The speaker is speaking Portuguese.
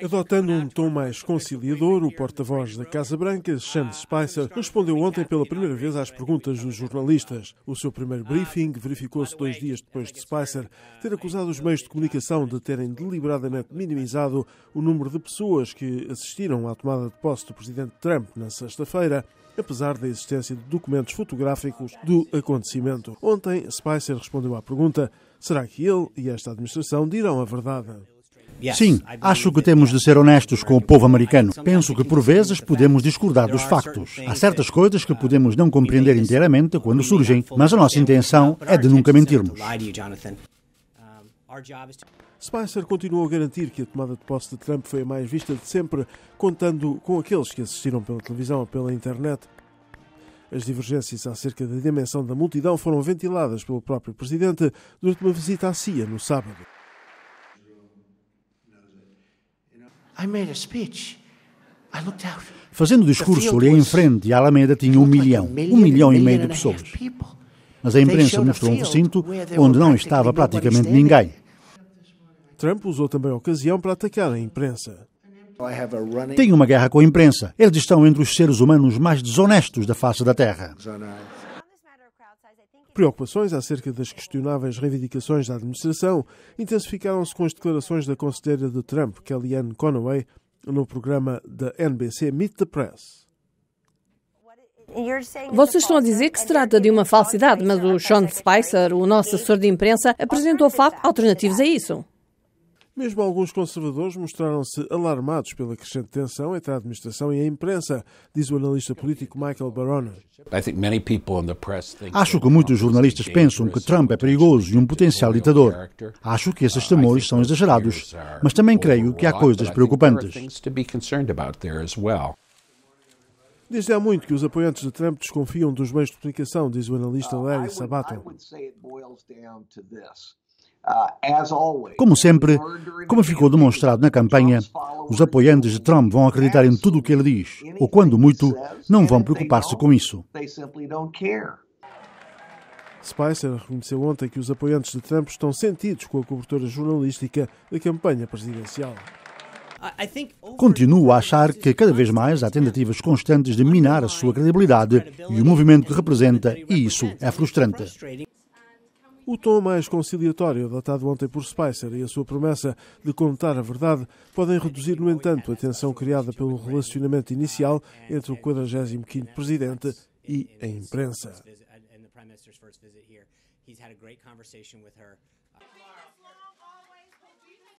Adotando um tom mais conciliador, o porta-voz da Casa Branca, ah, Sean Spicer, respondeu ontem pela primeira vez às perguntas dos jornalistas. O seu primeiro ah, briefing verificou-se dois dias depois de Spicer uh, ter acusado os meios de comunicação de terem deliberadamente minimizado o número de pessoas que assistiram à tomada de posse do presidente Trump na sexta-feira apesar da existência de documentos fotográficos do acontecimento. Ontem, Spicer respondeu à pergunta: será que ele e esta administração dirão a verdade? Sim, acho que temos de ser honestos com o povo americano. Penso que por vezes podemos discordar dos factos. Há certas coisas que podemos não compreender inteiramente quando surgem, mas a nossa intenção é de nunca mentirmos. Spicer continuou a garantir que a tomada de posse de Trump foi a mais vista de sempre, contando com aqueles que assistiram pela televisão ou pela internet. As divergências acerca da dimensão da multidão foram ventiladas pelo próprio presidente durante uma visita à CIA no sábado. Fazendo discurso, olhei em frente e a Alameda tinha um milhão, um milhão e meio de pessoas. Mas a imprensa mostrou um recinto onde não estava praticamente ninguém. Trump usou também a ocasião para atacar a imprensa. Tenho uma guerra com a imprensa. Eles estão entre os seres humanos mais desonestos da face da Terra. Preocupações acerca das questionáveis reivindicações da administração intensificaram-se com as declarações da conselheira de Trump, Kellyanne Conway, no programa da NBC Meet the Press. Vocês estão a dizer que se trata de uma falsidade, mas o Sean Spicer, o nosso assessor de imprensa, apresentou factos alternativos a isso. Mesmo alguns conservadores mostraram-se alarmados pela crescente tensão entre a administração e a imprensa, diz o analista político Michael Barone. Acho que muitos jornalistas pensam que Trump é perigoso e um potencial ditador. Acho que esses uh, temores são exagerados, mas também creio que há coisas preocupantes. Desde há muito que os apoiantes de Trump desconfiam dos meios de comunicação, diz o analista uh, Larry Sabato. Uh, como sempre, como ficou demonstrado na campanha, os apoiantes de Trump vão acreditar em tudo o que ele diz, ou quando muito, não vão preocupar-se com isso. Spicer reconheceu ontem que os apoiantes de Trump estão sentidos com a cobertura jornalística da campanha presidencial. Continuo a achar que cada vez mais há tentativas constantes de minar a sua credibilidade e o movimento que representa, e isso é frustrante. O tom mais conciliatório datado ontem por Spicer e a sua promessa de contar a verdade podem reduzir, no entanto, a tensão criada pelo relacionamento inicial entre o 45º presidente e a imprensa.